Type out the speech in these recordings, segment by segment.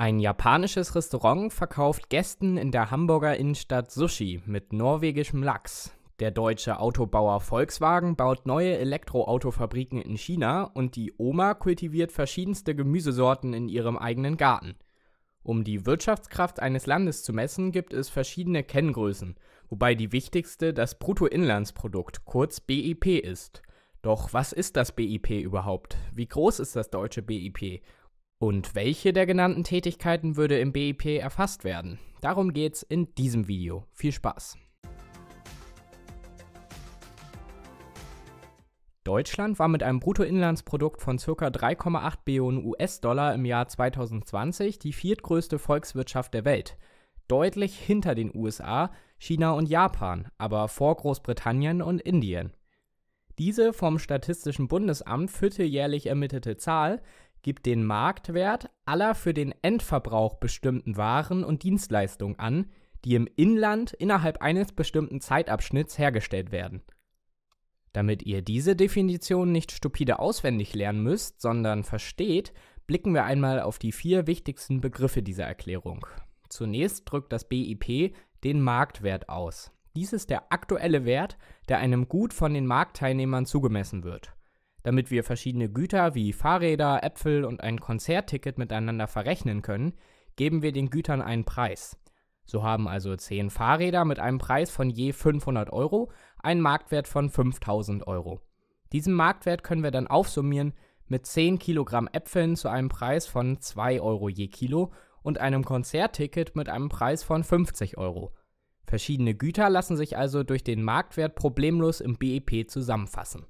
Ein japanisches Restaurant verkauft Gästen in der Hamburger Innenstadt Sushi mit norwegischem Lachs. Der deutsche Autobauer Volkswagen baut neue Elektroautofabriken in China und die Oma kultiviert verschiedenste Gemüsesorten in ihrem eigenen Garten. Um die Wirtschaftskraft eines Landes zu messen, gibt es verschiedene Kenngrößen, wobei die wichtigste das Bruttoinlandsprodukt, kurz BIP, ist. Doch was ist das BIP überhaupt? Wie groß ist das deutsche BIP? Und welche der genannten Tätigkeiten würde im BIP erfasst werden? Darum geht's in diesem Video. Viel Spaß! Deutschland war mit einem Bruttoinlandsprodukt von ca. 3,8 Billionen US-Dollar im Jahr 2020 die viertgrößte Volkswirtschaft der Welt. Deutlich hinter den USA, China und Japan, aber vor Großbritannien und Indien. Diese vom Statistischen Bundesamt vierteljährlich ermittelte Zahl gibt den Marktwert aller für den Endverbrauch bestimmten Waren und Dienstleistungen an, die im Inland innerhalb eines bestimmten Zeitabschnitts hergestellt werden. Damit ihr diese Definition nicht stupide auswendig lernen müsst, sondern versteht, blicken wir einmal auf die vier wichtigsten Begriffe dieser Erklärung. Zunächst drückt das BIP den Marktwert aus. Dies ist der aktuelle Wert, der einem Gut von den Marktteilnehmern zugemessen wird. Damit wir verschiedene Güter wie Fahrräder, Äpfel und ein Konzertticket miteinander verrechnen können, geben wir den Gütern einen Preis. So haben also 10 Fahrräder mit einem Preis von je 500 Euro einen Marktwert von 5000 Euro. Diesen Marktwert können wir dann aufsummieren mit 10 Kilogramm Äpfeln zu einem Preis von 2 Euro je Kilo und einem Konzertticket mit einem Preis von 50 Euro. Verschiedene Güter lassen sich also durch den Marktwert problemlos im BEP zusammenfassen.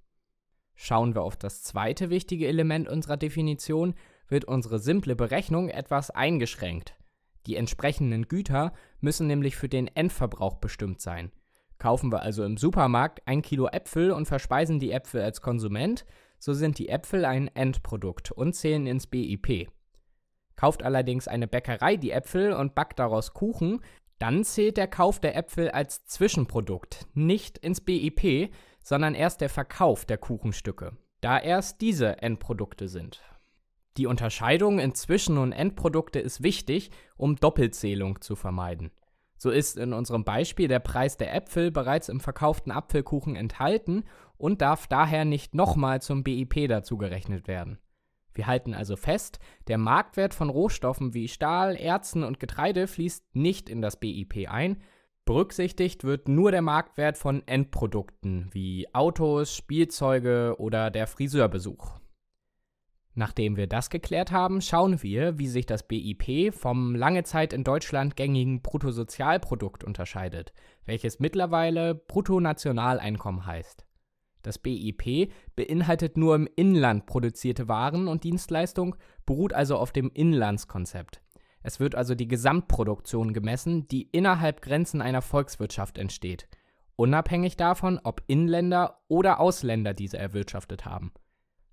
Schauen wir auf das zweite wichtige Element unserer Definition, wird unsere simple Berechnung etwas eingeschränkt. Die entsprechenden Güter müssen nämlich für den Endverbrauch bestimmt sein. Kaufen wir also im Supermarkt ein Kilo Äpfel und verspeisen die Äpfel als Konsument, so sind die Äpfel ein Endprodukt und zählen ins BIP. Kauft allerdings eine Bäckerei die Äpfel und backt daraus Kuchen, dann zählt der Kauf der Äpfel als Zwischenprodukt, nicht ins BIP, sondern erst der Verkauf der Kuchenstücke, da erst diese Endprodukte sind. Die Unterscheidung in Zwischen- und Endprodukte ist wichtig, um Doppelzählung zu vermeiden. So ist in unserem Beispiel der Preis der Äpfel bereits im verkauften Apfelkuchen enthalten und darf daher nicht nochmal zum BIP dazugerechnet werden. Wir halten also fest, der Marktwert von Rohstoffen wie Stahl, Erzen und Getreide fließt nicht in das BIP ein, Berücksichtigt wird nur der Marktwert von Endprodukten wie Autos, Spielzeuge oder der Friseurbesuch. Nachdem wir das geklärt haben, schauen wir, wie sich das BIP vom lange Zeit in Deutschland gängigen Bruttosozialprodukt unterscheidet, welches mittlerweile Bruttonationaleinkommen heißt. Das BIP beinhaltet nur im Inland produzierte Waren und Dienstleistungen, beruht also auf dem Inlandskonzept. Es wird also die Gesamtproduktion gemessen, die innerhalb Grenzen einer Volkswirtschaft entsteht, unabhängig davon, ob Inländer oder Ausländer diese erwirtschaftet haben.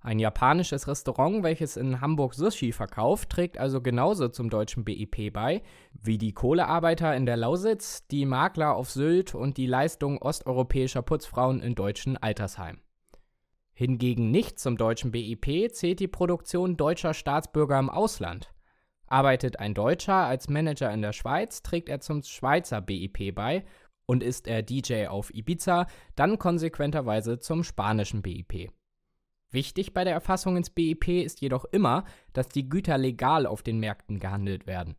Ein japanisches Restaurant, welches in Hamburg Sushi verkauft, trägt also genauso zum deutschen BIP bei, wie die Kohlearbeiter in der Lausitz, die Makler auf Sylt und die Leistung osteuropäischer Putzfrauen in deutschen Altersheimen. Hingegen nicht zum deutschen BIP zählt die Produktion deutscher Staatsbürger im Ausland. Arbeitet ein Deutscher als Manager in der Schweiz, trägt er zum Schweizer BIP bei und ist er DJ auf Ibiza, dann konsequenterweise zum spanischen BIP. Wichtig bei der Erfassung ins BIP ist jedoch immer, dass die Güter legal auf den Märkten gehandelt werden.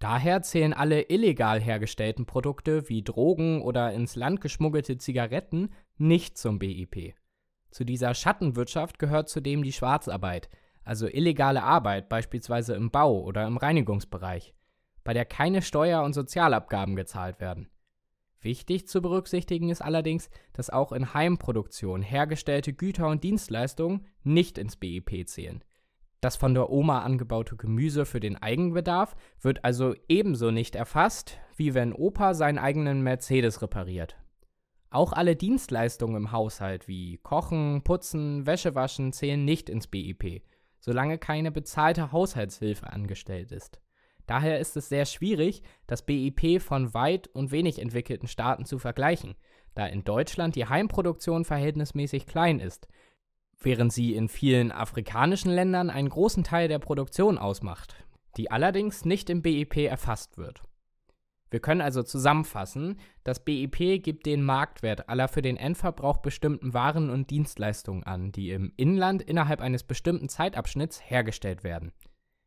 Daher zählen alle illegal hergestellten Produkte wie Drogen oder ins Land geschmuggelte Zigaretten nicht zum BIP. Zu dieser Schattenwirtschaft gehört zudem die Schwarzarbeit, also illegale Arbeit beispielsweise im Bau oder im Reinigungsbereich, bei der keine Steuer- und Sozialabgaben gezahlt werden. Wichtig zu berücksichtigen ist allerdings, dass auch in Heimproduktion hergestellte Güter und Dienstleistungen nicht ins BIP zählen. Das von der Oma angebaute Gemüse für den Eigenbedarf wird also ebenso nicht erfasst, wie wenn Opa seinen eigenen Mercedes repariert. Auch alle Dienstleistungen im Haushalt wie Kochen, Putzen, Wäschewaschen zählen nicht ins BIP solange keine bezahlte Haushaltshilfe angestellt ist. Daher ist es sehr schwierig, das BIP von weit und wenig entwickelten Staaten zu vergleichen, da in Deutschland die Heimproduktion verhältnismäßig klein ist, während sie in vielen afrikanischen Ländern einen großen Teil der Produktion ausmacht, die allerdings nicht im BIP erfasst wird. Wir können also zusammenfassen, das BIP gibt den Marktwert aller für den Endverbrauch bestimmten Waren und Dienstleistungen an, die im Inland innerhalb eines bestimmten Zeitabschnitts hergestellt werden.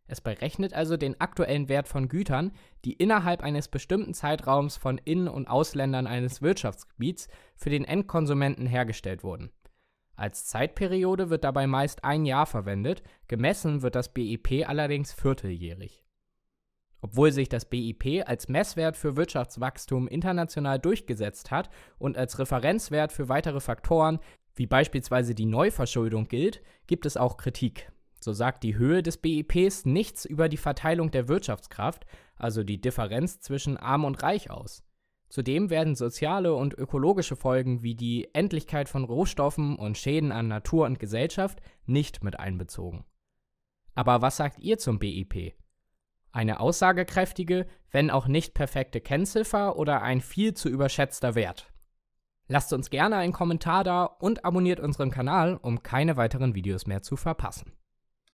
Es berechnet also den aktuellen Wert von Gütern, die innerhalb eines bestimmten Zeitraums von Innen- und Ausländern eines Wirtschaftsgebiets für den Endkonsumenten hergestellt wurden. Als Zeitperiode wird dabei meist ein Jahr verwendet, gemessen wird das BIP allerdings vierteljährig. Obwohl sich das BIP als Messwert für Wirtschaftswachstum international durchgesetzt hat und als Referenzwert für weitere Faktoren, wie beispielsweise die Neuverschuldung gilt, gibt es auch Kritik. So sagt die Höhe des BIPs nichts über die Verteilung der Wirtschaftskraft, also die Differenz zwischen arm und reich aus. Zudem werden soziale und ökologische Folgen wie die Endlichkeit von Rohstoffen und Schäden an Natur und Gesellschaft nicht mit einbezogen. Aber was sagt ihr zum BIP? eine aussagekräftige, wenn auch nicht perfekte Kennziffer oder ein viel zu überschätzter Wert. Lasst uns gerne einen Kommentar da und abonniert unseren Kanal, um keine weiteren Videos mehr zu verpassen.